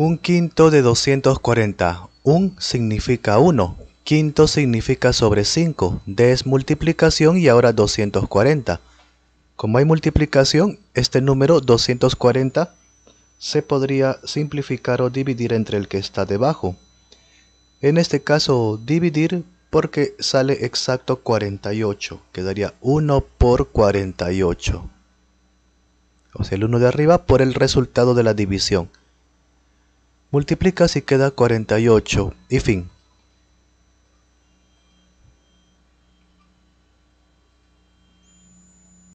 Un quinto de 240. Un significa 1. Quinto significa sobre 5. desmultiplicación multiplicación y ahora 240. Como hay multiplicación, este número 240 se podría simplificar o dividir entre el que está debajo. En este caso, dividir porque sale exacto 48, quedaría 1 por 48. O sea, el 1 de arriba por el resultado de la división. Multiplica si queda 48 y fin.